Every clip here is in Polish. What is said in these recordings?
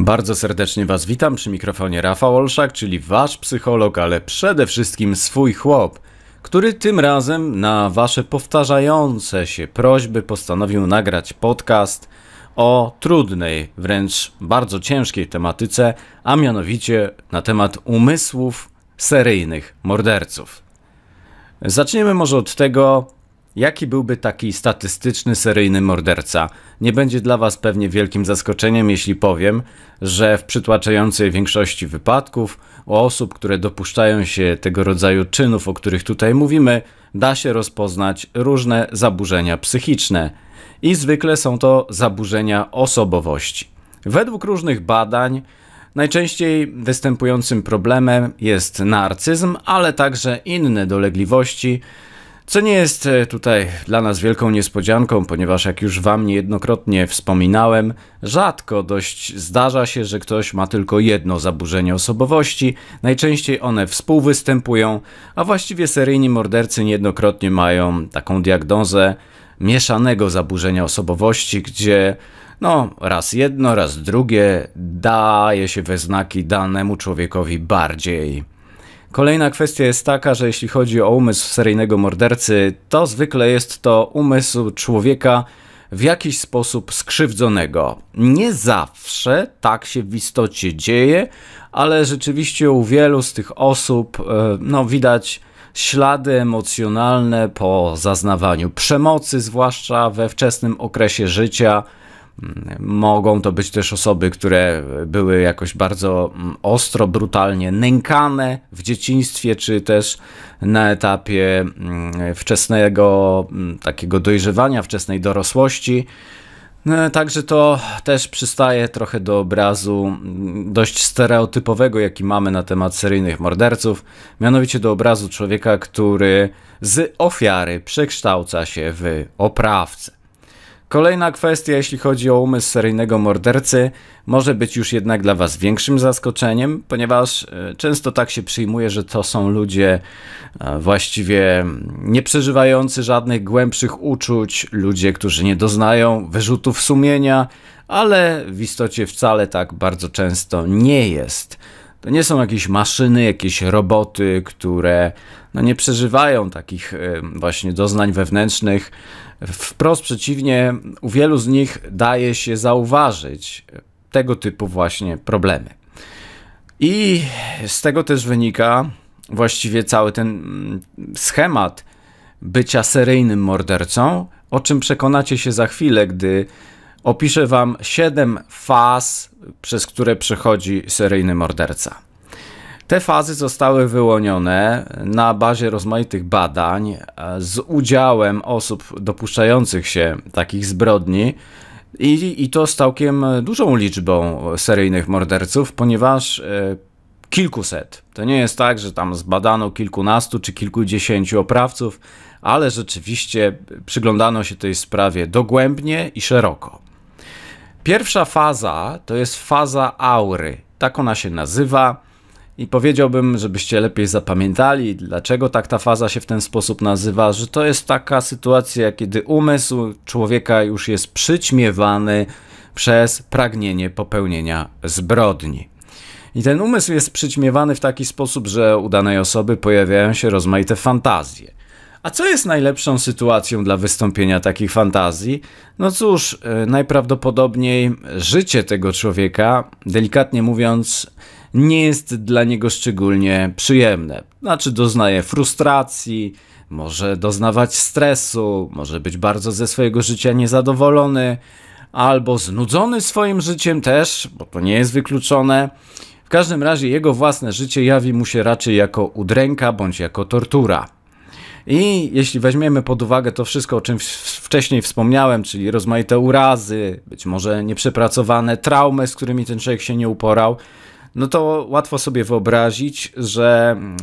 Bardzo serdecznie Was witam przy mikrofonie Rafał Olszak, czyli Wasz psycholog, ale przede wszystkim swój chłop, który tym razem na Wasze powtarzające się prośby postanowił nagrać podcast o trudnej, wręcz bardzo ciężkiej tematyce, a mianowicie na temat umysłów seryjnych morderców. Zaczniemy może od tego, Jaki byłby taki statystyczny seryjny morderca? Nie będzie dla Was pewnie wielkim zaskoczeniem, jeśli powiem, że w przytłaczającej większości wypadków u osób, które dopuszczają się tego rodzaju czynów, o których tutaj mówimy, da się rozpoznać różne zaburzenia psychiczne. I zwykle są to zaburzenia osobowości. Według różnych badań, Najczęściej występującym problemem jest narcyzm, ale także inne dolegliwości, co nie jest e, tutaj dla nas wielką niespodzianką, ponieważ jak już wam niejednokrotnie wspominałem, rzadko dość zdarza się, że ktoś ma tylko jedno zaburzenie osobowości, najczęściej one współwystępują, a właściwie seryjni mordercy niejednokrotnie mają taką diagnozę mieszanego zaburzenia osobowości, gdzie no, raz jedno, raz drugie daje się we znaki danemu człowiekowi bardziej. Kolejna kwestia jest taka, że jeśli chodzi o umysł seryjnego mordercy, to zwykle jest to umysł człowieka w jakiś sposób skrzywdzonego. Nie zawsze tak się w istocie dzieje, ale rzeczywiście u wielu z tych osób e, no, widać ślady emocjonalne po zaznawaniu przemocy, zwłaszcza we wczesnym okresie życia Mogą to być też osoby, które były jakoś bardzo mm, ostro, brutalnie nękane w dzieciństwie, czy też na etapie mm, wczesnego mm, takiego dojrzewania, wczesnej dorosłości. No, także to też przystaje trochę do obrazu dość stereotypowego, jaki mamy na temat seryjnych morderców, mianowicie do obrazu człowieka, który z ofiary przekształca się w oprawcę. Kolejna kwestia, jeśli chodzi o umysł seryjnego mordercy, może być już jednak dla Was większym zaskoczeniem, ponieważ e, często tak się przyjmuje, że to są ludzie e, właściwie nie przeżywający żadnych głębszych uczuć, ludzie, którzy nie doznają wyrzutów sumienia, ale w istocie wcale tak bardzo często nie jest. To nie są jakieś maszyny, jakieś roboty, które no nie przeżywają takich e, właśnie doznań wewnętrznych, Wprost przeciwnie, u wielu z nich daje się zauważyć tego typu właśnie problemy. I z tego też wynika właściwie cały ten mm, schemat bycia seryjnym mordercą, o czym przekonacie się za chwilę, gdy opiszę wam 7 faz, przez które przechodzi seryjny morderca. Te fazy zostały wyłonione na bazie rozmaitych badań e, z udziałem osób dopuszczających się takich zbrodni. I, I to z całkiem dużą liczbą seryjnych morderców, ponieważ e, kilkuset. To nie jest tak, że tam zbadano kilkunastu czy kilkudziesięciu oprawców, ale rzeczywiście przyglądano się tej sprawie dogłębnie i szeroko. Pierwsza faza to jest faza aury, tak ona się nazywa. I powiedziałbym, żebyście lepiej zapamiętali, dlaczego tak ta faza się w ten sposób nazywa, że to jest taka sytuacja, kiedy umysł człowieka już jest przyćmiewany przez pragnienie popełnienia zbrodni. I ten umysł jest przyćmiewany w taki sposób, że u danej osoby pojawiają się rozmaite fantazje. A co jest najlepszą sytuacją dla wystąpienia takich fantazji? No cóż, e, najprawdopodobniej życie tego człowieka, delikatnie mówiąc, nie jest dla niego szczególnie przyjemne. Znaczy doznaje frustracji, może doznawać stresu, może być bardzo ze swojego życia niezadowolony, albo znudzony swoim życiem też, bo to nie jest wykluczone. W każdym razie jego własne życie jawi mu się raczej jako udręka bądź jako tortura. I jeśli weźmiemy pod uwagę to wszystko, o czym wcześniej wspomniałem, czyli rozmaite urazy, być może nieprzepracowane traumy, z którymi ten człowiek się nie uporał, no to łatwo sobie wyobrazić, że mm,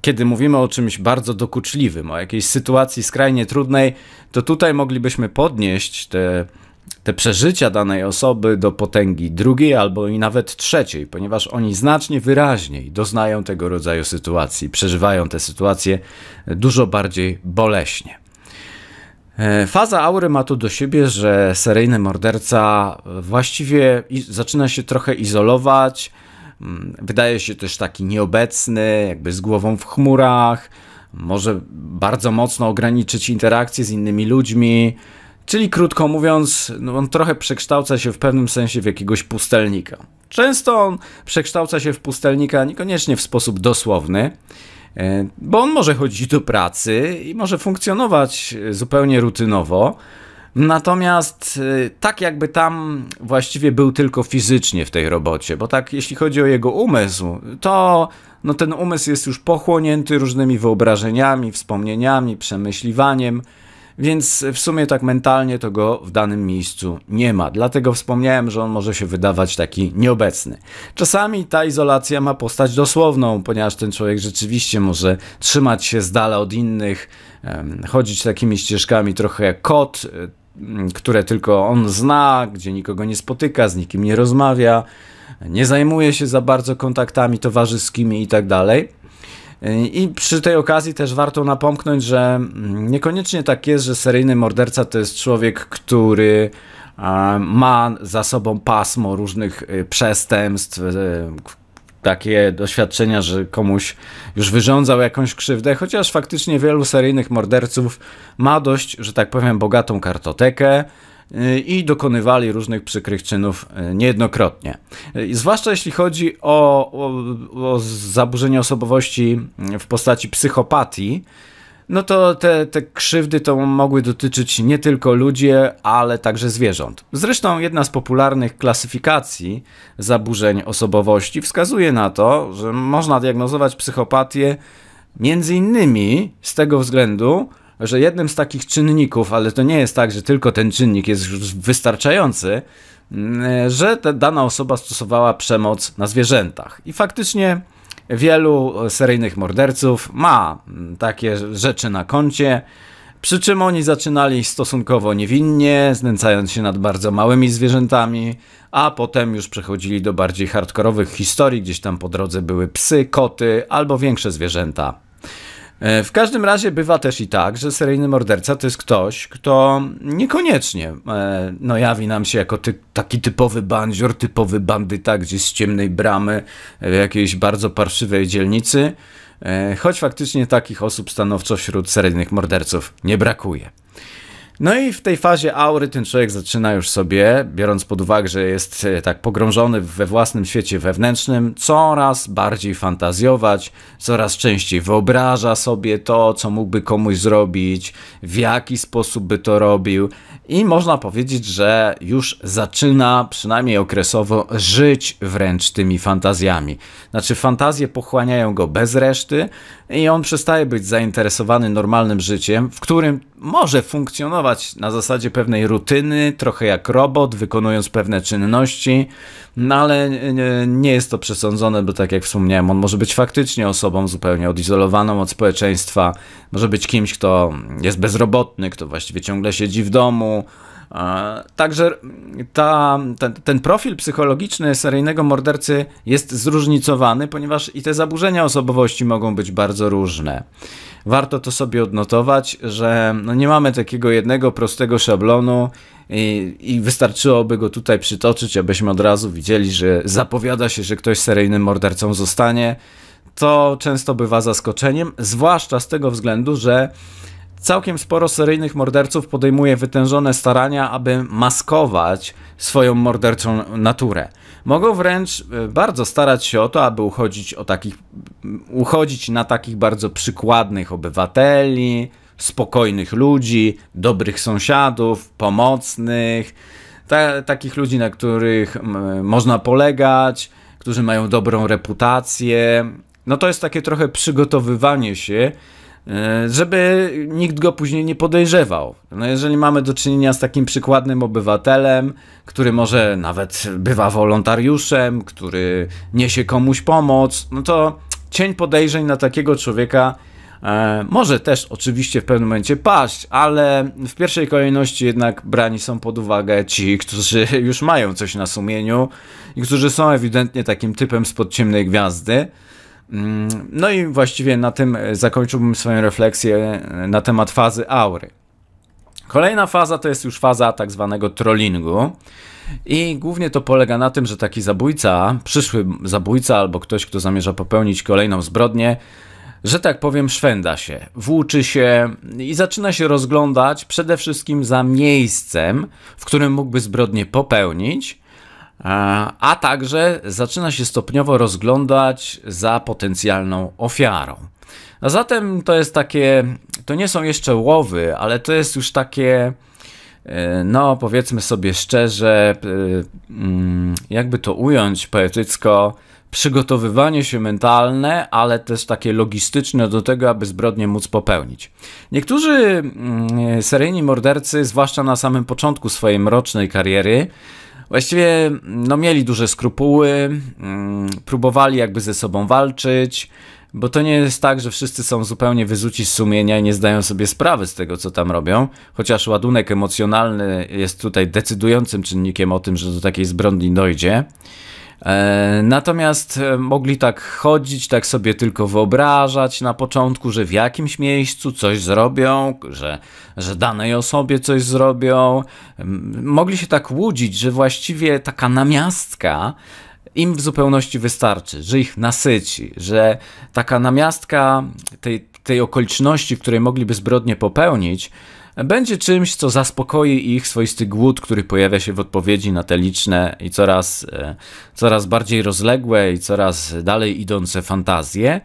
kiedy mówimy o czymś bardzo dokuczliwym, o jakiejś sytuacji skrajnie trudnej, to tutaj moglibyśmy podnieść te, te przeżycia danej osoby do potęgi drugiej albo i nawet trzeciej, ponieważ oni znacznie wyraźniej doznają tego rodzaju sytuacji, przeżywają te sytuacje dużo bardziej boleśnie. E, faza aury ma to do siebie, że seryjny morderca właściwie zaczyna się trochę izolować, Mm, wydaje się też taki nieobecny, jakby z głową w chmurach, może bardzo mocno ograniczyć interakcje z innymi ludźmi. Czyli krótko mówiąc, no on trochę przekształca się w pewnym sensie w jakiegoś pustelnika. Często on przekształca się w pustelnika niekoniecznie w sposób dosłowny, e, bo on może chodzić do pracy i może funkcjonować e, zupełnie rutynowo, Natomiast y, tak jakby tam właściwie był tylko fizycznie w tej robocie, bo tak jeśli chodzi o jego umysł, to no ten umysł jest już pochłonięty różnymi wyobrażeniami, wspomnieniami, przemyśliwaniem, więc w sumie tak mentalnie to go w danym miejscu nie ma. Dlatego wspomniałem, że on może się wydawać taki nieobecny. Czasami ta izolacja ma postać dosłowną, ponieważ ten człowiek rzeczywiście może trzymać się z dala od innych, chodzić takimi ścieżkami trochę jak kot, Mm, które tylko on zna, gdzie nikogo nie spotyka, z nikim nie rozmawia, nie zajmuje się za bardzo kontaktami towarzyskimi itd. Tak y, I przy tej okazji też warto napomknąć, że mm, niekoniecznie tak jest, że seryjny morderca to jest człowiek, który ma za sobą pasmo różnych y, przestępstw, y, takie doświadczenia, że komuś już wyrządzał jakąś krzywdę, chociaż faktycznie wielu seryjnych morderców ma dość, że tak powiem, bogatą kartotekę y, i dokonywali różnych przykrych czynów y, niejednokrotnie. Y, zwłaszcza jeśli chodzi o, o, o zaburzenie osobowości w postaci psychopatii, no to te, te krzywdy to mogły dotyczyć nie tylko ludzi, ale także zwierząt. Zresztą jedna z popularnych klasyfikacji zaburzeń osobowości wskazuje na to, że można diagnozować psychopatię między innymi z tego względu, że jednym z takich czynników, ale to nie jest tak, że tylko ten czynnik jest już wystarczający, mm, że dana osoba stosowała przemoc na zwierzętach. I faktycznie Wielu seryjnych morderców ma mm, takie rzeczy na koncie. Przy czym oni zaczynali stosunkowo niewinnie, znęcając się nad bardzo małymi zwierzętami, a potem już przechodzili do bardziej hardkorowych historii, gdzieś tam po drodze były psy, koty albo większe zwierzęta. E, w każdym razie bywa też i tak, że seryjny morderca to jest ktoś, kto niekoniecznie e, no, jawi nam się jako ty taki typowy bandzior, typowy bandyta gdzieś z ciemnej bramy e, w jakiejś bardzo parszywej dzielnicy, choć faktycznie takich osób stanowczo wśród seryjnych morderców nie brakuje. No i w tej fazie aury ten człowiek zaczyna już sobie, biorąc pod uwagę, że jest e, tak pogrążony we własnym świecie wewnętrznym, coraz bardziej fantazjować, coraz częściej wyobraża sobie to, co mógłby komuś zrobić, w jaki sposób by to robił, i można powiedzieć, że już zaczyna przynajmniej okresowo żyć wręcz tymi fantazjami. Znaczy, fantazje pochłaniają go bez reszty i on przestaje być zainteresowany normalnym życiem, w którym może funkcjonować na zasadzie pewnej rutyny, trochę jak robot, wykonując pewne czynności, no ale nie jest to przesądzone, bo tak jak wspomniałem, on może być faktycznie osobą zupełnie odizolowaną od społeczeństwa, może być kimś, kto jest bezrobotny, kto właściwie ciągle siedzi w domu. Także ta, ten, ten, profil psychologiczny seryjnego mordercy jest zróżnicowany, ponieważ i te zaburzenia osobowości mogą być bardzo różne. Warto to sobie odnotować, że no nie mamy takiego jednego prostego szablonu, i, i wystarczyłoby go tutaj przytoczyć, abyśmy od razu widzieli, że zapowiada się, że ktoś seryjnym mordercą zostanie. To często bywa zaskoczeniem, zwłaszcza z tego względu, że całkiem sporo seryjnych morderców podejmuje wytężone starania, aby maskować swoją morderczą naturę. Mogą wręcz e, bardzo starać się o to, aby uchodzić, o takich, uchodzić na takich bardzo przykładnych obywateli, spokojnych ludzi, dobrych sąsiadów, pomocnych, ta, takich ludzi, na których można polegać, którzy mają dobrą reputację. No to jest takie trochę przygotowywanie się, e, żeby nikt go później nie podejrzewał. No jeżeli mamy do czynienia z takim przykładnym obywatelem, który może nawet bywa wolontariuszem, który niesie komuś pomoc, no to cień podejrzeń na takiego człowieka E, może też oczywiście w pewnym momencie paść, ale w pierwszej kolejności jednak brani są pod uwagę ci, którzy już mają coś na sumieniu i którzy są ewidentnie takim typem spod ciemnej gwiazdy. Mm, no i właściwie na tym e, zakończyłbym swoją refleksję e, na temat fazy aury. Kolejna faza to jest już faza tak zwanego trollingu. I głównie to polega na tym, że taki zabójca, przyszły zabójca albo ktoś, kto zamierza popełnić kolejną zbrodnię, że tak powiem, szwenda się, włóczy się i zaczyna się rozglądać przede wszystkim za miejscem, w którym mógłby zbrodnię popełnić, a także zaczyna się stopniowo rozglądać za potencjalną ofiarą. A zatem to jest takie, to nie są jeszcze łowy, ale to jest już takie, e, no powiedzmy sobie szczerze, e, mm, jakby to ująć poetycko, przygotowywanie się mentalne, ale też takie logistyczne do tego, aby zbrodnię móc popełnić. Niektórzy mm, seryjni mordercy, zwłaszcza na samym początku swojej mrocznej kariery, właściwie mm, no, mieli duże skrupuły, mm, próbowali jakby ze sobą walczyć, bo to nie jest tak, że wszyscy są zupełnie wyzuci z sumienia i nie zdają sobie sprawy z tego, co tam robią, chociaż ładunek emocjonalny jest tutaj decydującym czynnikiem o tym, że do takiej zbrodni dojdzie. E, natomiast e, mogli tak chodzić, tak sobie tylko wyobrażać na początku, że w jakimś miejscu coś zrobią, że, że danej osobie coś zrobią. Mogli się tak łudzić, że właściwie taka namiastka im w zupełności wystarczy, że ich nasyci, że taka namiastka tej, tej okoliczności, w której mogliby zbrodnie popełnić, będzie czymś, co zaspokoi ich swoisty głód, który pojawia się w odpowiedzi na te liczne i coraz, e, coraz bardziej rozległe i coraz dalej idące fantazje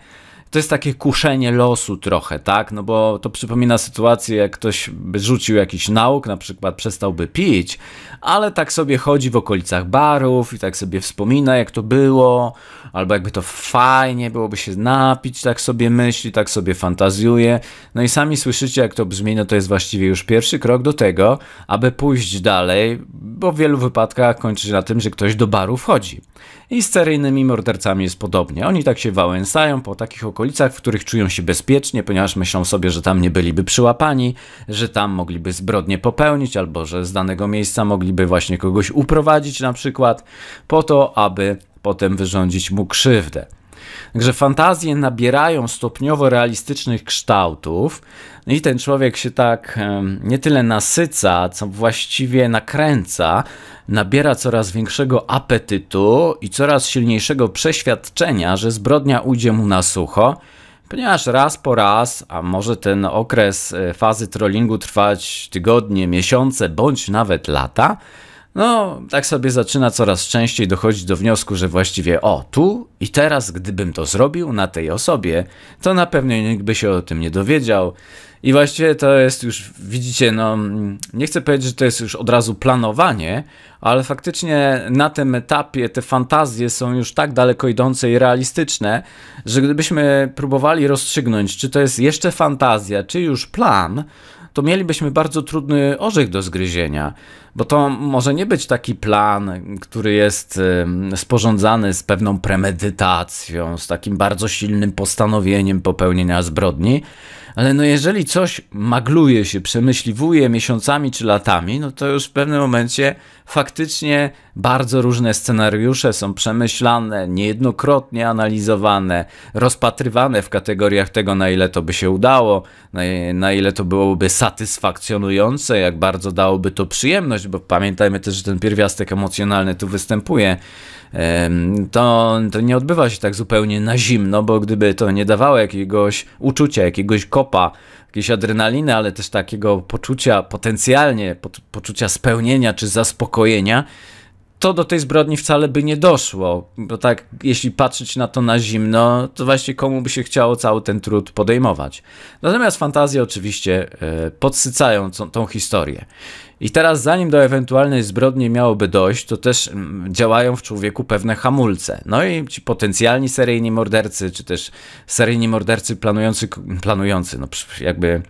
to jest takie kuszenie losu trochę, tak? No bo to przypomina sytuację, jak ktoś by rzucił jakiś nauk, na przykład przestałby pić, ale tak sobie chodzi w okolicach barów i tak sobie wspomina, jak to było, albo jakby to fajnie byłoby się napić, tak sobie myśli, tak sobie fantazjuje. No i sami słyszycie, jak to brzmi, no to jest właściwie już pierwszy krok do tego, aby pójść dalej, bo w wielu wypadkach kończy się na tym, że ktoś do baru wchodzi. I z seryjnymi mordercami jest podobnie. Oni tak się wałęsają po takich okolicach, w których czują się bezpiecznie, ponieważ myślą sobie, że tam nie byliby przyłapani, że tam mogliby zbrodnie popełnić, albo że z danego miejsca mogliby właśnie kogoś uprowadzić na przykład, po to, aby potem wyrządzić mu krzywdę. Także fantazje nabierają stopniowo realistycznych kształtów no i ten człowiek się tak nie tyle nasyca, co właściwie nakręca, nabiera coraz większego apetytu i coraz silniejszego przeświadczenia, że zbrodnia ujdzie mu na sucho ponieważ raz po raz, a może ten okres e, fazy trollingu trwać tygodnie, miesiące bądź nawet lata, no, tak sobie zaczyna coraz częściej dochodzić do wniosku, że właściwie o, tu i teraz, gdybym to zrobił na tej osobie, to na pewno nikt by się o tym nie dowiedział. I właściwie to jest już, widzicie, no, nie chcę powiedzieć, że to jest już od razu planowanie, ale faktycznie na tym etapie te fantazje są już tak daleko idące i realistyczne, że gdybyśmy próbowali rozstrzygnąć, czy to jest jeszcze fantazja, czy już plan, to mielibyśmy bardzo trudny orzech do zgryzienia, bo to może nie być taki plan, który jest sporządzany z pewną premedytacją, z takim bardzo silnym postanowieniem popełnienia zbrodni, ale no jeżeli coś magluje się, przemyśliwuje miesiącami czy latami, no to już w pewnym momencie faktycznie bardzo różne scenariusze są przemyślane, niejednokrotnie analizowane, rozpatrywane w kategoriach tego, na ile to by się udało, na, na ile to byłoby satysfakcjonujące, jak bardzo dałoby to przyjemność, bo pamiętajmy też, że ten pierwiastek emocjonalny tu występuje to, to nie odbywa się tak zupełnie na zimno, bo gdyby to nie dawało jakiegoś uczucia, jakiegoś kopa, jakiejś adrenaliny, ale też takiego poczucia potencjalnie, po, poczucia spełnienia czy zaspokojenia, to do tej zbrodni wcale by nie doszło. Bo tak, jeśli patrzeć na to na zimno, to właśnie komu by się chciało cały ten trud podejmować. Natomiast fantazje oczywiście e, podsycają tą historię. I teraz, zanim do ewentualnej zbrodni miałoby dojść, to też mm, działają w człowieku pewne hamulce. No i ci potencjalni seryjni mordercy, czy też seryjni mordercy planujący, planujący no jakby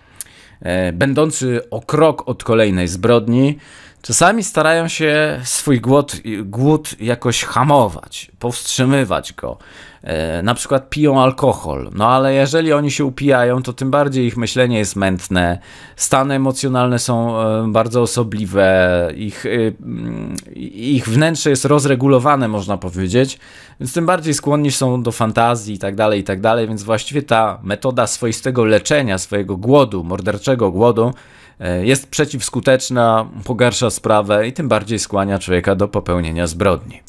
e, będący o krok od kolejnej zbrodni, Czasami starają się swój głód, głód jakoś hamować, powstrzymywać go. E, na przykład piją alkohol, no ale jeżeli oni się upijają, to tym bardziej ich myślenie jest mętne, stany emocjonalne są e, bardzo osobliwe, ich, e, mm, ich wnętrze jest rozregulowane, można powiedzieć, więc tym bardziej skłonni są do fantazji itd. Tak itd. Tak więc właściwie ta metoda swoistego leczenia, swojego głodu, morderczego głodu, E, jest przeciwskuteczna, pogarsza sprawę i tym bardziej skłania człowieka do popełnienia zbrodni.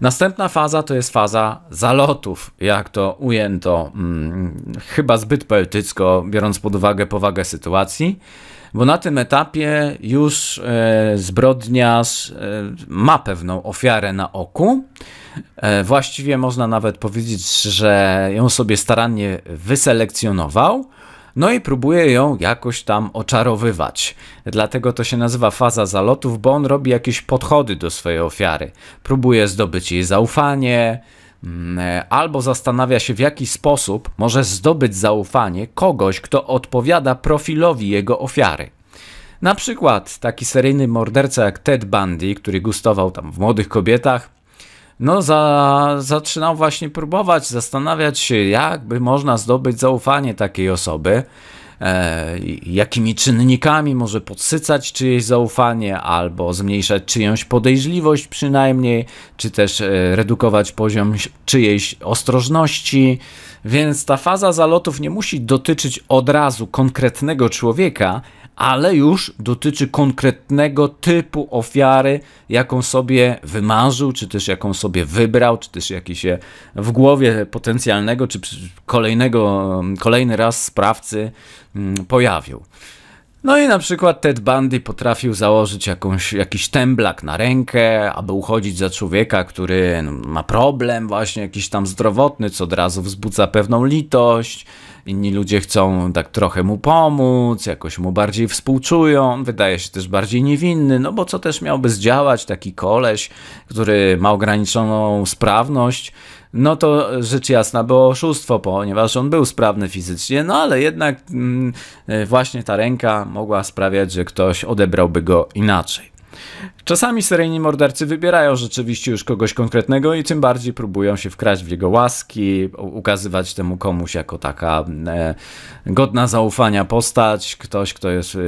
Następna faza to jest faza zalotów, jak to ujęto hmm, chyba zbyt poetycko, biorąc pod uwagę powagę sytuacji, bo na tym etapie już e, zbrodniarz e, ma pewną ofiarę na oku. E, właściwie można nawet powiedzieć, że ją sobie starannie wyselekcjonował no i próbuje ją jakoś tam oczarowywać. Dlatego to się nazywa faza zalotów, bo on robi jakieś podchody do swojej ofiary. Próbuje zdobyć jej zaufanie, mm, e, albo zastanawia się, w jaki sposób może zdobyć zaufanie kogoś, kto odpowiada profilowi jego ofiary. Na przykład taki seryjny morderca jak Ted Bundy, który gustował tam w młodych kobietach, no za, zaczynał właśnie próbować zastanawiać się, jakby można zdobyć zaufanie takiej osoby, e, jakimi czynnikami może podsycać czyjeś zaufanie, albo zmniejszać czyjąś podejrzliwość przynajmniej, czy też e, redukować poziom czyjejś ostrożności. Więc ta faza zalotów nie musi dotyczyć od razu konkretnego człowieka, ale już dotyczy konkretnego typu ofiary, jaką sobie wymarzył, czy też jaką sobie wybrał, czy też jaki się w głowie potencjalnego, czy kolejnego, kolejny raz sprawcy mm, pojawił. No i na przykład Ted Bundy potrafił założyć jakąś, jakiś temblak na rękę, aby uchodzić za człowieka, który no, ma problem właśnie jakiś tam zdrowotny, co od razu wzbudza pewną litość. Inni ludzie chcą tak trochę mu pomóc, jakoś mu bardziej współczują, wydaje się też bardziej niewinny, no bo co też miałby zdziałać taki koleś, który ma ograniczoną sprawność, no to rzecz jasna było oszustwo, ponieważ on był sprawny fizycznie, no ale jednak mm, y, właśnie ta ręka mogła sprawiać, że ktoś odebrałby go inaczej. Czasami seryjni mordercy wybierają rzeczywiście już kogoś konkretnego i tym bardziej próbują się wkraść w jego łaski, ukazywać temu komuś jako taka e, godna zaufania postać, ktoś, kto jest e,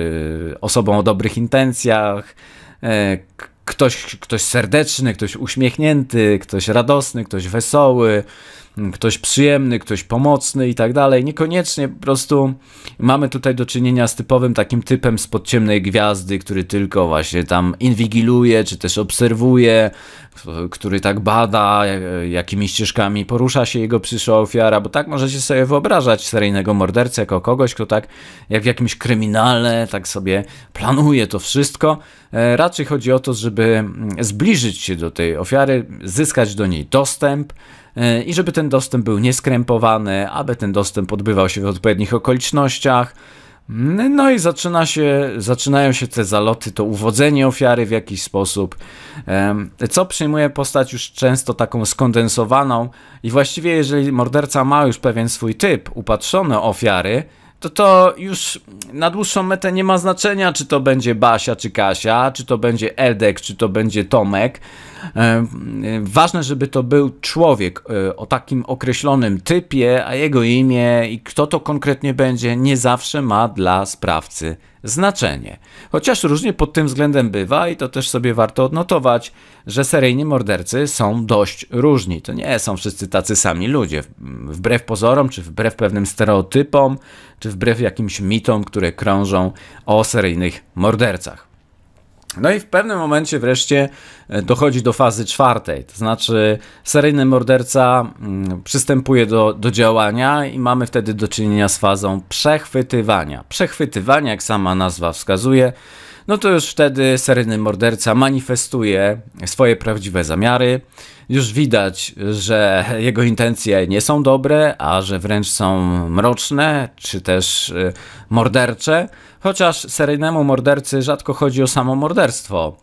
osobą o dobrych intencjach, e, ktoś, ktoś serdeczny, ktoś uśmiechnięty, ktoś radosny, ktoś wesoły ktoś przyjemny, ktoś pomocny i tak dalej. Niekoniecznie po prostu mamy tutaj do czynienia z typowym takim typem spod ciemnej gwiazdy, który tylko właśnie tam inwigiluje, czy też obserwuje, który tak bada, jakimi ścieżkami porusza się jego przyszła ofiara, bo tak możecie sobie wyobrażać seryjnego mordercę jako kogoś, kto tak jak w jakimś kryminale, tak sobie planuje to wszystko. E, raczej chodzi o to, żeby mm, zbliżyć się do tej ofiary, zyskać do niej dostęp e, i żeby ten dostęp był nieskrępowany, aby ten dostęp odbywał się w odpowiednich okolicznościach, no i zaczyna się, zaczynają się te zaloty, to uwodzenie ofiary w jakiś sposób, co przyjmuje postać już często taką skondensowaną i właściwie jeżeli morderca ma już pewien swój typ upatrzone ofiary, to to już na dłuższą metę nie ma znaczenia, czy to będzie Basia, czy Kasia, czy to będzie Edek, czy to będzie Tomek. E, e, ważne, żeby to był człowiek e, o takim określonym typie, a jego imię i kto to konkretnie będzie, nie zawsze ma dla sprawcy znaczenie. Chociaż różnie pod tym względem bywa i to też sobie warto odnotować, że seryjni mordercy są dość różni. To nie są wszyscy tacy sami ludzie. Wbrew pozorom, czy wbrew pewnym stereotypom, czy wbrew jakimś mitom, które krążą o seryjnych mordercach. No i w pewnym momencie wreszcie e, dochodzi do fazy czwartej, to znaczy seryjny morderca mm, przystępuje do, do działania i mamy wtedy do czynienia z fazą przechwytywania. Przechwytywania, jak sama nazwa wskazuje, no to już wtedy seryjny morderca manifestuje swoje prawdziwe zamiary. Już widać, że jego intencje nie są dobre, a że wręcz są mroczne czy też y, mordercze, chociaż seryjnemu mordercy rzadko chodzi o samo morderstwo.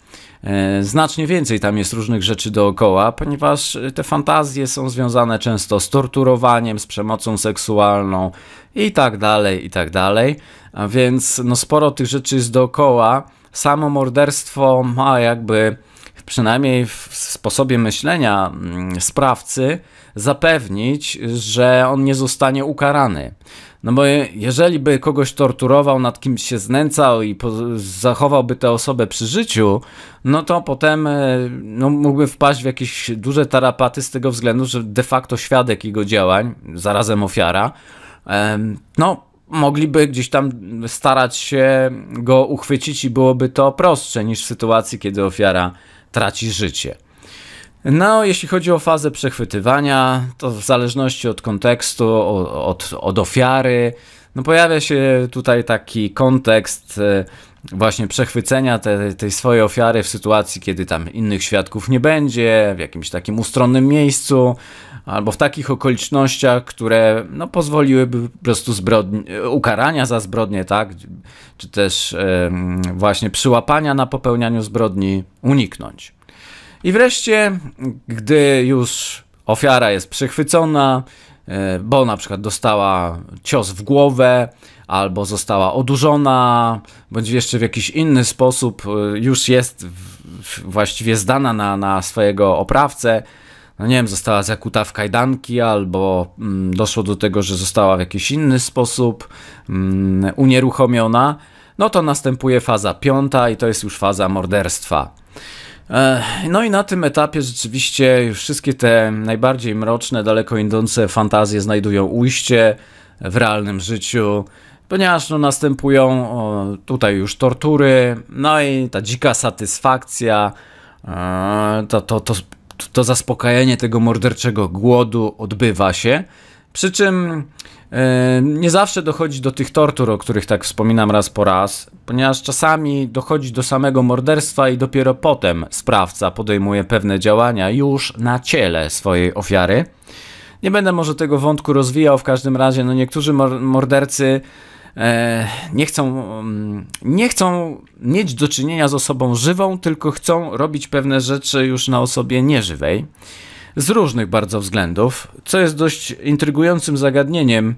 Y, znacznie więcej tam jest różnych rzeczy dookoła, ponieważ te fantazje są związane często z torturowaniem, z przemocą seksualną, i tak dalej, i tak dalej. A więc no sporo tych rzeczy jest dookoła. Samo morderstwo ma jakby przynajmniej w sposobie myślenia mm, sprawcy zapewnić, że on nie zostanie ukarany. No bo jeżeli by kogoś torturował, nad kimś się znęcał i zachowałby tę osobę przy życiu, no to potem e, no, mógłby wpaść w jakieś duże tarapaty z tego względu, że de facto świadek jego działań, zarazem ofiara, no, mogliby gdzieś tam starać się go uchwycić i byłoby to prostsze niż w sytuacji, kiedy ofiara traci życie. No, jeśli chodzi o fazę przechwytywania, to w zależności od kontekstu, od, od ofiary, no pojawia się tutaj taki kontekst e, właśnie przechwycenia te, tej swojej ofiary w sytuacji, kiedy tam innych świadków nie będzie, w jakimś takim ustronnym miejscu, albo w takich okolicznościach, które no, pozwoliłyby po prostu zbrodni, ukarania za zbrodnie, tak, czy też właśnie przyłapania na popełnianiu zbrodni uniknąć. I wreszcie, gdy już ofiara jest przechwycona, e, bo na przykład dostała cios w głowę, albo została odurzona, bądź jeszcze w jakiś inny sposób e, już jest właściwie zdana na, na swojego oprawcę, no nie wiem, została zakuta w kajdanki, albo mm, doszło do tego, że została w jakiś inny sposób mm, unieruchomiona, no to następuje faza piąta i to jest już faza morderstwa. No i na tym etapie rzeczywiście wszystkie te najbardziej mroczne, daleko idące fantazje znajdują ujście w realnym życiu, ponieważ no, następują tutaj już tortury, no i ta dzika satysfakcja, e, to, to, to to zaspokajanie tego morderczego głodu odbywa się. Przy czym e, nie zawsze dochodzi do tych tortur, o których tak wspominam raz po raz, ponieważ czasami dochodzi do samego morderstwa i dopiero potem sprawca podejmuje pewne działania już na ciele swojej ofiary. Nie będę może tego wątku rozwijał, w każdym razie no niektórzy mordercy E, nie chcą, mm, nie chcą mieć do czynienia z osobą żywą, tylko chcą robić pewne rzeczy już na osobie nieżywej. Z różnych bardzo względów, co jest dość intrygującym zagadnieniem.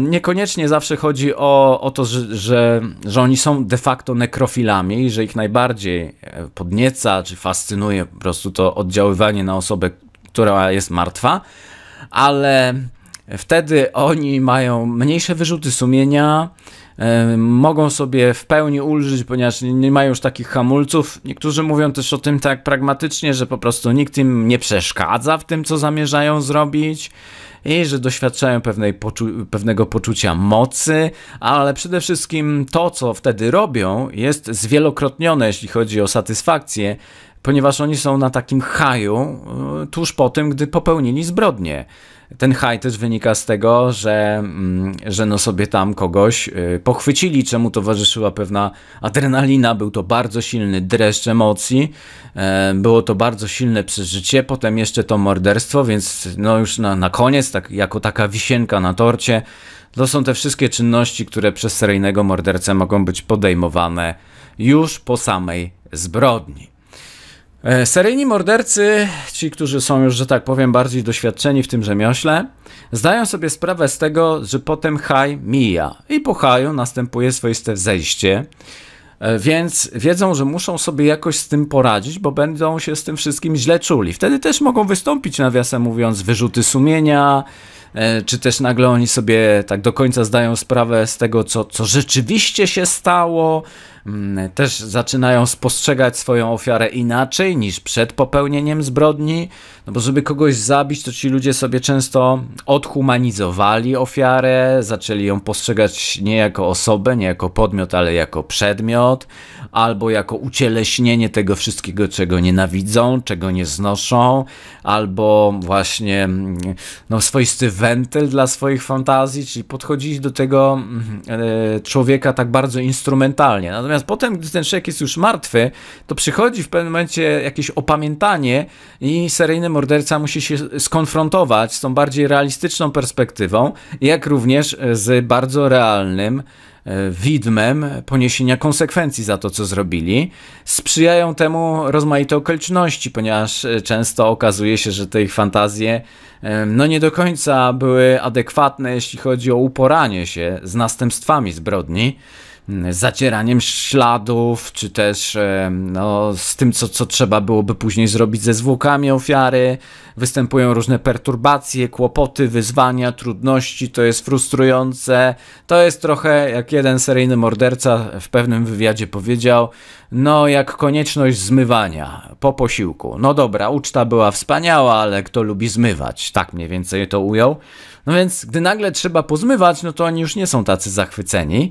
Niekoniecznie zawsze chodzi o, o to, że, że, że oni są de facto nekrofilami i że ich najbardziej e, podnieca czy fascynuje po prostu to oddziaływanie na osobę, która jest martwa, ale Wtedy oni mają mniejsze wyrzuty sumienia, e, mogą sobie w pełni ulżyć, ponieważ nie mają już takich hamulców. Niektórzy mówią też o tym tak pragmatycznie, że po prostu nikt im nie przeszkadza w tym, co zamierzają zrobić i że doświadczają pewnej poczu pewnego poczucia mocy, ale przede wszystkim to, co wtedy robią, jest zwielokrotnione, jeśli chodzi o satysfakcję, ponieważ oni są na takim haju e, tuż po tym, gdy popełnili zbrodnię ten haj też wynika z tego, że, mm, że no sobie tam kogoś y, pochwycili, czemu towarzyszyła pewna adrenalina, był to bardzo silny dreszcz emocji, e, było to bardzo silne przeżycie, potem jeszcze to morderstwo, więc no już na, na koniec, tak, jako taka wisienka na torcie, to są te wszystkie czynności, które przez seryjnego mordercę mogą być podejmowane już po samej zbrodni. E, seryjni mordercy, ci, którzy są już, że tak powiem, bardziej doświadczeni w tym rzemiośle, zdają sobie sprawę z tego, że potem haj mija i po haju następuje swoiste zejście, e, więc wiedzą, że muszą sobie jakoś z tym poradzić, bo będą się z tym wszystkim źle czuli. Wtedy też mogą wystąpić, nawiasem mówiąc, wyrzuty sumienia, E, czy też nagle oni sobie tak do końca zdają sprawę z tego, co, co rzeczywiście się stało, mm, też zaczynają spostrzegać swoją ofiarę inaczej niż przed popełnieniem zbrodni, no bo żeby kogoś zabić, to ci ludzie sobie często odhumanizowali ofiarę, zaczęli ją postrzegać nie jako osobę, nie jako podmiot, ale jako przedmiot, albo jako ucieleśnienie tego wszystkiego, czego nienawidzą, czego nie znoszą, albo właśnie mm, no, swoisty wentyl dla swoich fantazji, czyli podchodzić do tego mhm, e, człowieka tak bardzo instrumentalnie. Natomiast potem, gdy ten człowiek jest już martwy, to przychodzi w pewnym momencie jakieś opamiętanie i seryjny morderca musi się skonfrontować z tą bardziej realistyczną perspektywą, jak również z bardzo realnym E, widmem poniesienia konsekwencji za to, co zrobili. Sprzyjają temu rozmaite okoliczności, ponieważ e, często okazuje się, że te ich fantazje e, no nie do końca były adekwatne, jeśli chodzi o uporanie się z następstwami zbrodni zacieraniem śladów, czy też e, no, z tym, co, co trzeba byłoby później zrobić ze zwłokami ofiary. Występują różne perturbacje, kłopoty, wyzwania, trudności, to jest frustrujące. To jest trochę, jak jeden seryjny morderca w pewnym wywiadzie powiedział, no jak konieczność zmywania po posiłku. No dobra, uczta była wspaniała, ale kto lubi zmywać? Tak mniej więcej to ujął. No więc, gdy nagle trzeba pozmywać, no to oni już nie są tacy zachwyceni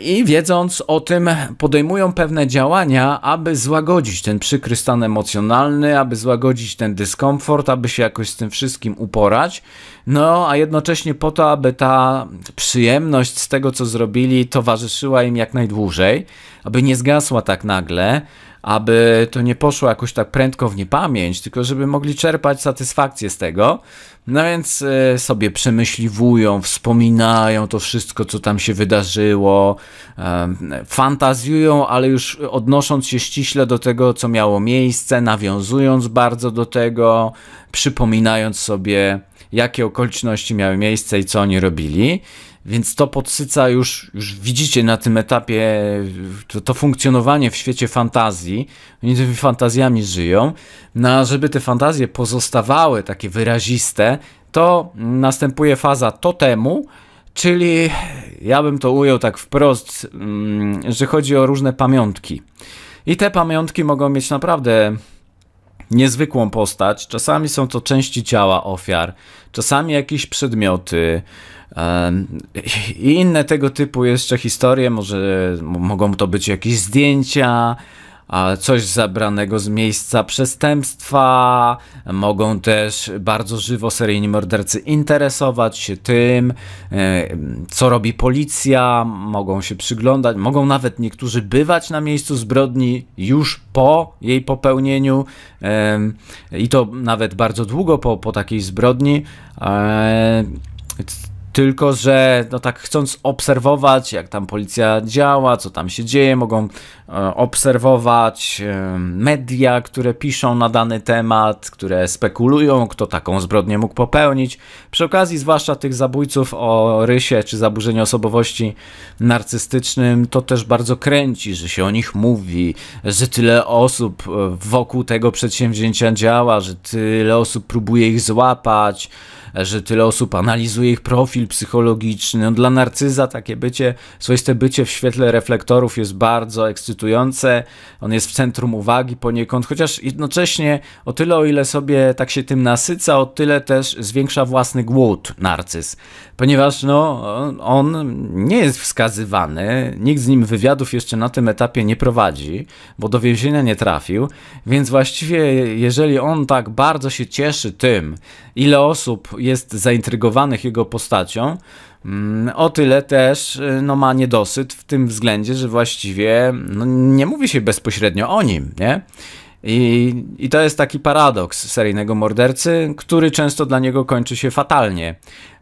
i wiedząc o tym, podejmują pewne działania, aby złagodzić ten przykry stan emocjonalny, aby złagodzić ten dyskomfort, aby się jakoś z tym wszystkim uporać. No, a jednocześnie po to, aby ta przyjemność z tego, co zrobili, towarzyszyła im jak najdłużej, aby nie zgasła tak nagle, aby to nie poszło jakoś tak prędko w niepamięć, tylko żeby mogli czerpać satysfakcję z tego. No więc y, sobie przemyśliwują, wspominają to wszystko, co tam się wydarzyło, fantazjują, ale już odnosząc się ściśle do tego, co miało miejsce, nawiązując bardzo do tego, przypominając sobie jakie okoliczności miały miejsce i co oni robili. Więc to podsyca już, już widzicie na tym etapie to, to funkcjonowanie w świecie fantazji. Oni tymi fantazjami żyją. No a żeby te fantazje pozostawały takie wyraziste, to następuje faza totemu, czyli ja bym to ujął tak wprost, mm, że chodzi o różne pamiątki. I te pamiątki mogą mieć naprawdę niezwykłą postać. Czasami są to części ciała ofiar, czasami jakieś przedmioty i inne tego typu jeszcze historie. Może mogą to być jakieś zdjęcia, coś zabranego z miejsca przestępstwa. Mogą też bardzo żywo seryjni mordercy interesować się tym, e, co robi policja, mogą się przyglądać, mogą nawet niektórzy bywać na miejscu zbrodni już po jej popełnieniu i to nawet bardzo długo po, po takiej zbrodni. E, tylko, że no tak chcąc obserwować, jak tam policja działa, co tam się dzieje, mogą e, obserwować e, media, które piszą na dany temat, które spekulują, kto taką zbrodnię mógł popełnić. Przy okazji, zwłaszcza tych zabójców o rysie czy zaburzeniu osobowości narcystycznym, to też bardzo kręci, że się o nich mówi, że tyle osób e, wokół tego przedsięwzięcia działa, że tyle osób próbuje ich złapać że tyle osób analizuje ich profil psychologiczny. No, dla narcyza takie bycie, swoiste bycie w świetle reflektorów jest bardzo ekscytujące. On jest w centrum uwagi poniekąd, chociaż jednocześnie o tyle, o ile sobie tak się tym nasyca, o tyle też zwiększa własny głód narcyz, ponieważ no, on nie jest wskazywany, nikt z nim wywiadów jeszcze na tym etapie nie prowadzi, bo do więzienia nie trafił, więc właściwie jeżeli on tak bardzo się cieszy tym, ile osób jest zaintrygowanych jego postacią, mm, o tyle też y, no, ma niedosyt w tym względzie, że właściwie no, nie mówi się bezpośrednio o nim, nie? I, I to jest taki paradoks seryjnego mordercy, który często dla niego kończy się fatalnie,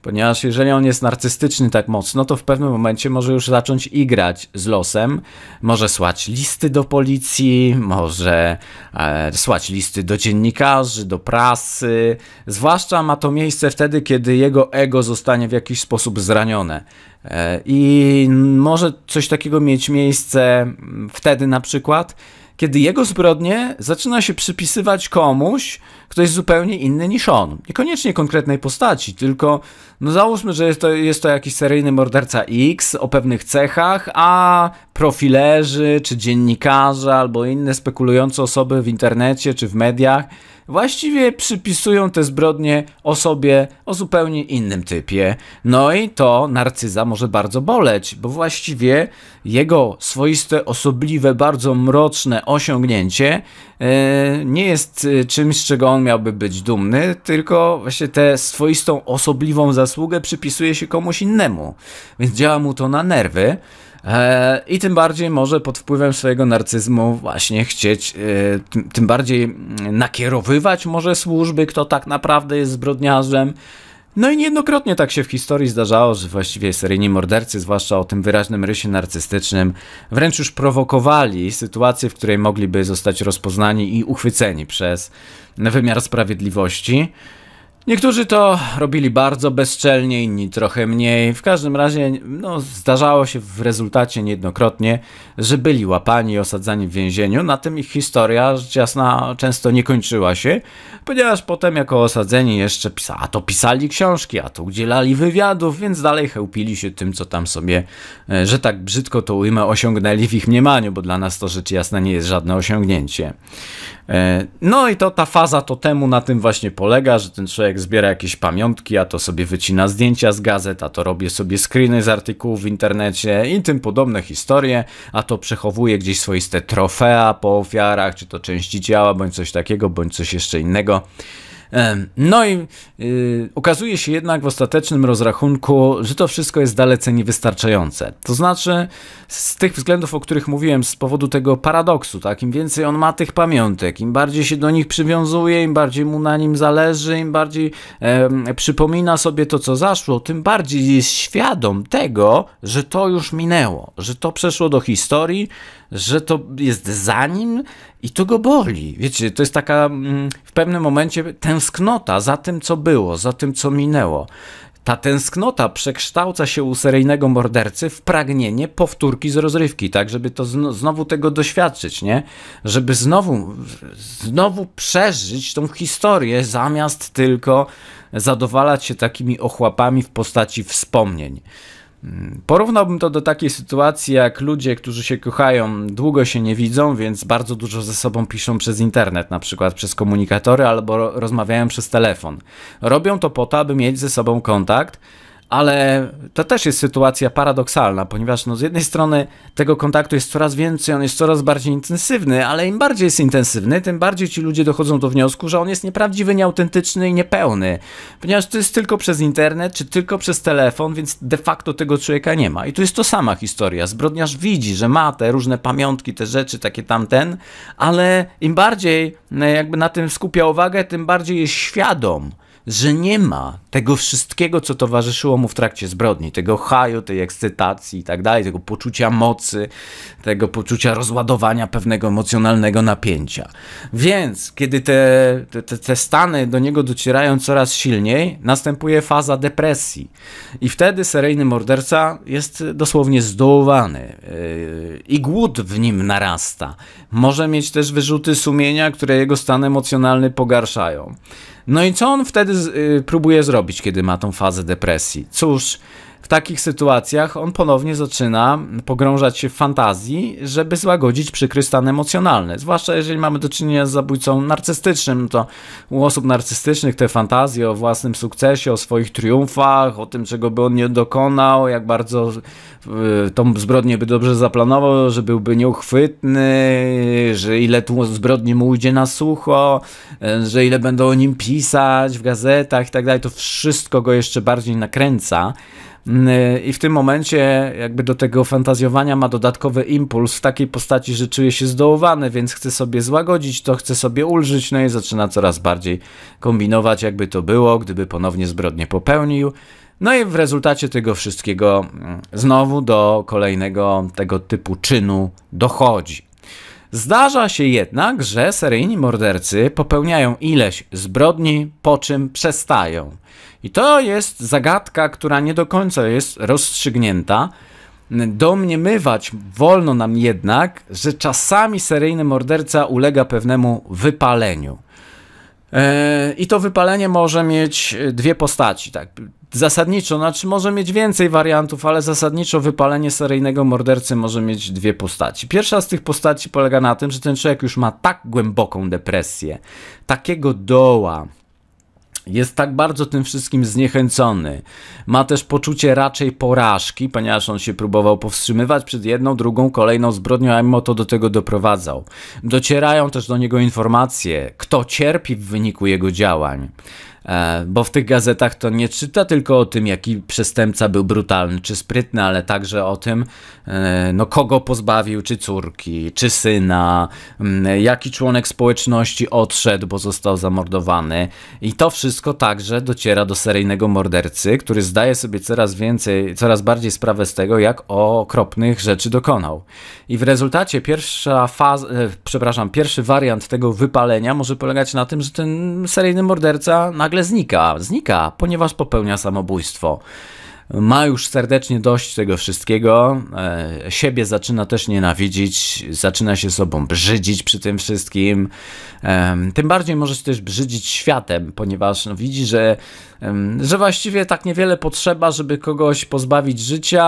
ponieważ jeżeli on jest narcystyczny tak mocno, to w pewnym momencie może już zacząć igrać z losem, może słać listy do policji, może e, słać listy do dziennikarzy, do prasy. Zwłaszcza ma to miejsce wtedy, kiedy jego ego zostanie w jakiś sposób zranione. E, I może coś takiego mieć miejsce mm, wtedy na przykład kiedy jego zbrodnie zaczyna się przypisywać komuś, kto jest zupełnie inny niż on. Niekoniecznie konkretnej postaci, tylko no załóżmy, że jest to, jest to jakiś seryjny morderca X o pewnych cechach, a profilerzy, czy dziennikarze, albo inne spekulujące osoby w internecie czy w mediach właściwie przypisują te zbrodnie osobie o zupełnie innym typie. No i to narcyza może bardzo boleć, bo właściwie jego swoiste, osobliwe, bardzo mroczne osiągnięcie e, nie jest e, czymś, z czego on miałby być dumny, tylko właśnie tę swoistą, osobliwą zasługę przypisuje się komuś innemu. Więc działa mu to na nerwy. Eee, I tym bardziej może pod wpływem swojego narcyzmu właśnie chcieć, e, tym bardziej mm, nakierowywać może służby, kto tak naprawdę jest zbrodniarzem. No i niejednokrotnie tak się w historii zdarzało, że właściwie seryjni mordercy, zwłaszcza o tym wyraźnym rysie narcystycznym, wręcz już prowokowali sytuację, w której mogliby zostać rozpoznani i uchwyceni przez wymiar sprawiedliwości. Niektórzy to robili bardzo bezczelnie, inni trochę mniej. W każdym razie no, zdarzało się w rezultacie niejednokrotnie, że byli łapani i osadzani w więzieniu. Na tym ich historia rzecz jasna często nie kończyła się, ponieważ potem jako osadzeni jeszcze pisa, a to pisali książki, a to udzielali wywiadów, więc dalej chełpili się tym, co tam sobie, e, że tak brzydko to ujmę, osiągnęli w ich mniemaniu, bo dla nas to rzecz jasna nie jest żadne osiągnięcie. E, no i to ta faza to temu na tym właśnie polega, że ten człowiek zbiera jakieś pamiątki, a to sobie wycina zdjęcia z gazet, a to robię sobie screeny z artykułów w internecie i tym podobne historie, a to przechowuje gdzieś swoiste trofea po ofiarach, czy to części ciała, bądź coś takiego, bądź coś jeszcze innego. No i yy, okazuje się jednak w ostatecznym rozrachunku, że to wszystko jest dalece niewystarczające. To znaczy, z tych względów, o których mówiłem, z powodu tego paradoksu, tak, im więcej on ma tych pamiątek, im bardziej się do nich przywiązuje, im bardziej mu na nim zależy, im bardziej yy, przypomina sobie to, co zaszło, tym bardziej jest świadom tego, że to już minęło, że to przeszło do historii, że to jest za nim i to go boli. Wiecie, to jest taka mm, w pewnym momencie tęsknota za tym, co było, za tym, co minęło. Ta tęsknota przekształca się u seryjnego mordercy w pragnienie powtórki z rozrywki, tak, żeby to znowu tego doświadczyć, nie? Żeby znowu, znowu przeżyć tą historię, zamiast tylko zadowalać się takimi ochłapami w postaci wspomnień. Porównałbym to do takiej sytuacji, jak ludzie, którzy się kochają, długo się nie widzą, więc bardzo dużo ze sobą piszą przez internet, na przykład przez komunikatory albo rozmawiają przez telefon. Robią to po to, aby mieć ze sobą kontakt, ale to też jest sytuacja paradoksalna, ponieważ no z jednej strony tego kontaktu jest coraz więcej, on jest coraz bardziej intensywny, ale im bardziej jest intensywny, tym bardziej ci ludzie dochodzą do wniosku, że on jest nieprawdziwy, nieautentyczny i niepełny, ponieważ to jest tylko przez internet czy tylko przez telefon, więc de facto tego człowieka nie ma. I tu jest to sama historia. Zbrodniarz widzi, że ma te różne pamiątki, te rzeczy, takie tamten, ale im bardziej e, jakby na tym skupia uwagę, tym bardziej jest świadom że nie ma tego wszystkiego, co towarzyszyło mu w trakcie zbrodni, tego haju, tej ekscytacji i tak dalej, tego poczucia mocy, tego poczucia rozładowania pewnego emocjonalnego napięcia. Więc, kiedy te, te, te stany do niego docierają coraz silniej, następuje faza depresji. I wtedy seryjny morderca jest dosłownie zdołowany yy, i głód w nim narasta. Może mieć też wyrzuty sumienia, które jego stan emocjonalny pogarszają. No i co on wtedy y, próbuje zrobić, kiedy ma tą fazę depresji? Cóż, w takich sytuacjach on ponownie zaczyna pogrążać się w fantazji, żeby złagodzić przykry stan emocjonalny. Zwłaszcza jeżeli mamy do czynienia z zabójcą narcystycznym, to u osób narcystycznych te fantazje o własnym sukcesie, o swoich triumfach, o tym, czego by on nie dokonał, jak bardzo y, tą zbrodnię by dobrze zaplanował, że byłby nieuchwytny, że ile tu zbrodni mu ujdzie na sucho, y, że ile będą o nim pisać w gazetach i tak dalej, to wszystko go jeszcze bardziej nakręca. Mm, e, I w tym momencie, jakby do tego fantazjowania, ma dodatkowy impuls w takiej postaci, że czuje się zdołowany, więc chce sobie złagodzić to, chce sobie ulżyć, no i zaczyna coraz bardziej kombinować, jakby to było, gdyby ponownie zbrodnię popełnił. No i w rezultacie tego wszystkiego mm, znowu do kolejnego tego typu czynu dochodzi. Zdarza się jednak, że seryjni mordercy popełniają ileś zbrodni, po czym przestają. I to jest zagadka, która nie do końca jest rozstrzygnięta. Domniemywać wolno nam jednak, że czasami seryjny morderca ulega pewnemu wypaleniu. E, I to wypalenie może mieć dwie postaci. Tak? Zasadniczo, znaczy może mieć więcej wariantów, ale zasadniczo wypalenie seryjnego mordercy może mieć dwie postaci. Pierwsza z tych postaci polega na tym, że ten człowiek już ma tak głęboką depresję, takiego doła, jest tak bardzo tym wszystkim zniechęcony. Ma też poczucie raczej porażki, ponieważ on się próbował powstrzymywać przed jedną, drugą, kolejną zbrodnią, a mimo to do tego doprowadzał. Docierają też do niego informacje, kto cierpi w wyniku jego działań. E, bo w tych gazetach to nie czyta tylko o tym, jaki przestępca był brutalny czy sprytny, ale także o tym, e, no, kogo pozbawił, czy córki, czy syna, jaki członek społeczności odszedł, bo został zamordowany. I to wszystko także dociera do seryjnego mordercy, który zdaje sobie coraz więcej, coraz bardziej sprawę z tego, jak okropnych rzeczy dokonał. I w rezultacie pierwsza faza, e, przepraszam, pierwszy wariant tego wypalenia może polegać na tym, że ten seryjny morderca nagle nagle znika. Znika, ponieważ popełnia samobójstwo. Ma już serdecznie dość tego wszystkiego, e, siebie zaczyna też nienawidzić, zaczyna się sobą brzydzić przy tym wszystkim. E, tym bardziej może się też brzydzić światem, ponieważ no, widzi, że, że właściwie tak niewiele potrzeba, żeby kogoś pozbawić życia,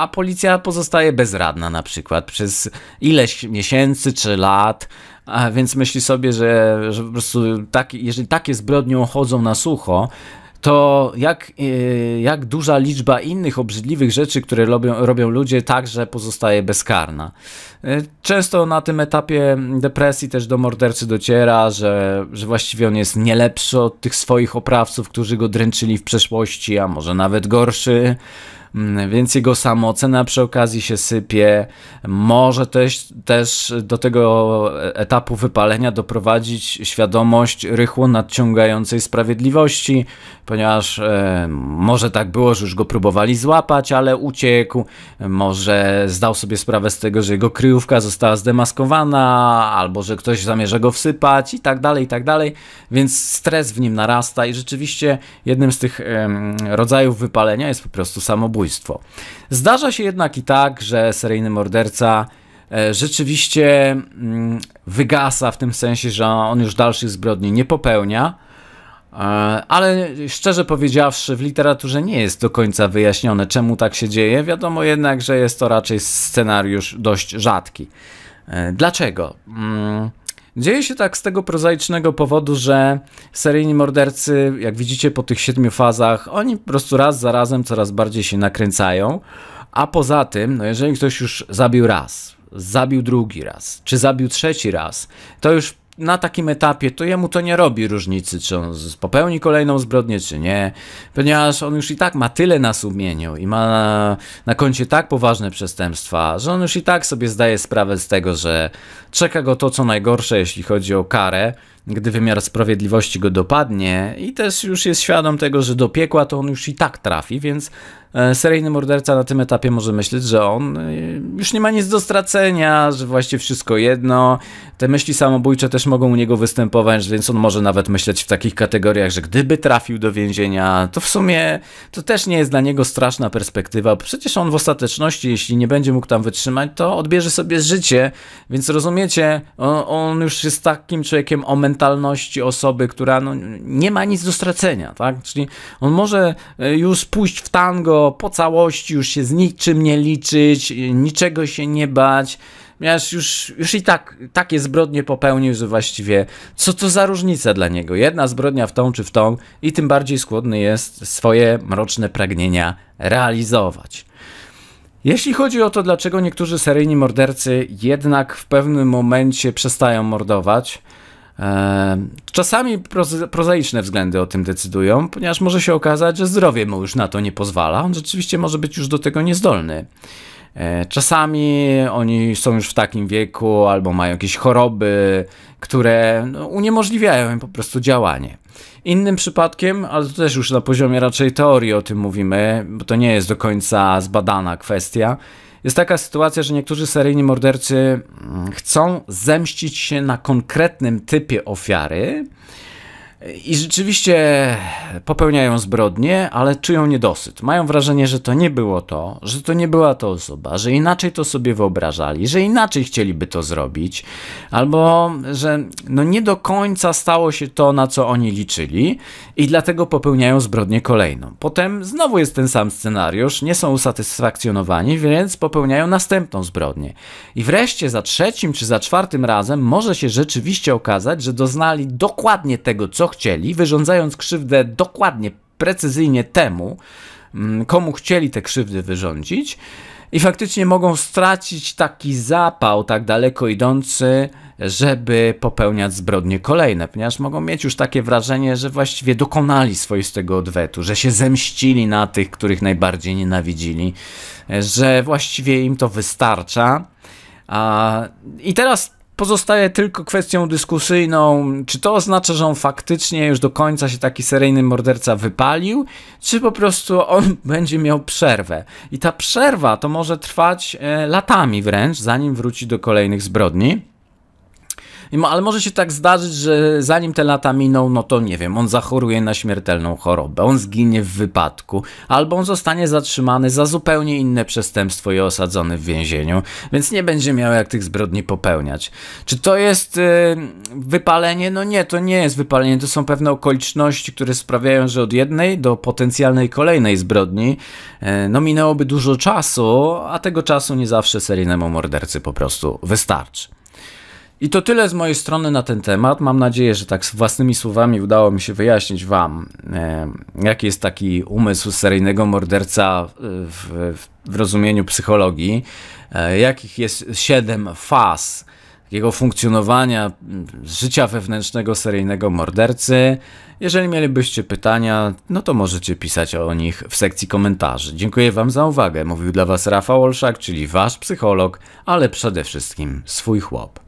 a policja pozostaje bezradna na przykład przez ileś miesięcy czy lat. A więc myśli sobie, że, że po prostu tak, jeżeli takie zbrodnie chodzą na sucho, to jak, y, jak duża liczba innych obrzydliwych rzeczy, które robią, robią ludzie, także pozostaje bezkarna. Y, często na tym etapie depresji też do mordercy dociera, że, że właściwie on jest nie lepszy od tych swoich oprawców, którzy go dręczyli w przeszłości, a może nawet gorszy. Mm, więc jego samoocena przy okazji się sypie. Może też, też do tego etapu wypalenia doprowadzić świadomość rychło nadciągającej sprawiedliwości, ponieważ e, może tak było, że już go próbowali złapać, ale uciekł. Może zdał sobie sprawę z tego, że jego kryjówka została zdemaskowana, albo że ktoś zamierza go wsypać i tak dalej, i tak dalej. Więc stres w nim narasta i rzeczywiście jednym z tych e, rodzajów wypalenia jest po prostu samobójstwo zabójstwo. Zdarza się jednak i tak, że seryjny morderca e, rzeczywiście mm, wygasa w tym sensie, że on już dalszych zbrodni nie popełnia, e, ale szczerze powiedziawszy, w literaturze nie jest do końca wyjaśnione, czemu tak się dzieje. Wiadomo jednak, że jest to raczej scenariusz dość rzadki. E, dlaczego? Mm, Dzieje się tak z tego prozaicznego powodu, że seryjni mordercy, jak widzicie po tych siedmiu fazach, oni po prostu raz za razem coraz bardziej się nakręcają. A poza tym, no jeżeli ktoś już zabił raz, zabił drugi raz, czy zabił trzeci raz, to już na takim etapie, to jemu to nie robi różnicy, czy on popełni kolejną zbrodnię, czy nie, ponieważ on już i tak ma tyle na sumieniu i ma na, na koncie tak poważne przestępstwa, że on już i tak sobie zdaje sprawę z tego, że czeka go to, co najgorsze, jeśli chodzi o karę, gdy wymiar sprawiedliwości go dopadnie i też już jest świadom tego, że do piekła to on już i tak trafi, więc E, seryjny morderca na tym etapie może myśleć, że on e, już nie ma nic do stracenia, że właściwie wszystko jedno. Te myśli samobójcze też mogą u niego występować, więc on może nawet myśleć w takich kategoriach, że gdyby trafił do więzienia, to w sumie to też nie jest dla niego straszna perspektywa. Przecież on w ostateczności, jeśli nie będzie mógł tam wytrzymać, to odbierze sobie życie. Więc rozumiecie, on, już jest takim człowiekiem o mentalności osoby, która no, nie ma nic do stracenia, tak? Czyli on może e, już pójść w tango, po całości, już się z niczym nie liczyć, niczego się nie bać. Ponieważ już, już i tak takie zbrodnie popełnił, że właściwie co to za różnica dla niego? Jedna zbrodnia w tą czy w tą i tym bardziej skłodny jest swoje mroczne pragnienia realizować. Jeśli chodzi o to, dlaczego niektórzy seryjni mordercy jednak w pewnym momencie przestają mordować, E, czasami prozaiczne względy o tym decydują, ponieważ może się okazać, że zdrowie mu już na to nie pozwala. On rzeczywiście może być już do tego niezdolny. E, czasami oni są już w takim wieku albo mają jakieś choroby, które no, uniemożliwiają im po prostu działanie. Innym przypadkiem, ale to też już na poziomie raczej teorii o tym mówimy, bo to nie jest do końca zbadana kwestia, jest taka sytuacja, że niektórzy seryjni mordercy mm, chcą zemścić się na konkretnym typie ofiary, i rzeczywiście popełniają zbrodnie, ale czują niedosyt. Mają wrażenie, że to nie było to, że to nie była to osoba, że inaczej to sobie wyobrażali, że inaczej chcieliby to zrobić, albo że no nie do końca stało się to, na co oni liczyli i dlatego popełniają zbrodnię kolejną. Potem znowu jest ten sam scenariusz, nie są usatysfakcjonowani, więc popełniają następną zbrodnię. I wreszcie za trzecim czy za czwartym razem może się rzeczywiście okazać, że doznali dokładnie tego, co chcieli, wyrządzając krzywdę dokładnie, precyzyjnie temu, mm, komu chcieli te krzywdy wyrządzić. I faktycznie mogą stracić taki zapał tak daleko idący, żeby popełniać zbrodnie kolejne, ponieważ mogą mieć już takie wrażenie, że właściwie dokonali swoistego odwetu, że się zemścili na tych, których najbardziej nienawidzili, że właściwie im to wystarcza. I teraz Pozostaje tylko kwestią dyskusyjną, czy to oznacza, że on faktycznie już do końca się taki seryjny morderca wypalił, czy po prostu on będzie miał przerwę. I ta przerwa to może trwać e, latami wręcz, zanim wróci do kolejnych zbrodni ale może się tak zdarzyć, że zanim te lata miną, no to nie wiem, on zachoruje na śmiertelną chorobę, on zginie w wypadku, albo on zostanie zatrzymany za zupełnie inne przestępstwo i osadzony w więzieniu, więc nie będzie miał jak tych zbrodni popełniać. Czy to jest yy, wypalenie? No nie, to nie jest wypalenie, to są pewne okoliczności, które sprawiają, że od jednej do potencjalnej kolejnej zbrodni yy, no minęłoby dużo czasu, a tego czasu nie zawsze seryjnemu mordercy po prostu wystarczy. I to tyle z mojej strony na ten temat. Mam nadzieję, że tak własnymi słowami udało mi się wyjaśnić Wam, e, jaki jest taki umysł seryjnego morderca w, w rozumieniu psychologii, e, jakich jest siedem faz takiego funkcjonowania mm, życia wewnętrznego seryjnego mordercy. Jeżeli mielibyście pytania, no to możecie pisać o nich w sekcji komentarzy. Dziękuję Wam za uwagę. Mówił dla Was Rafał Olszak, czyli Wasz psycholog, ale przede wszystkim swój chłop.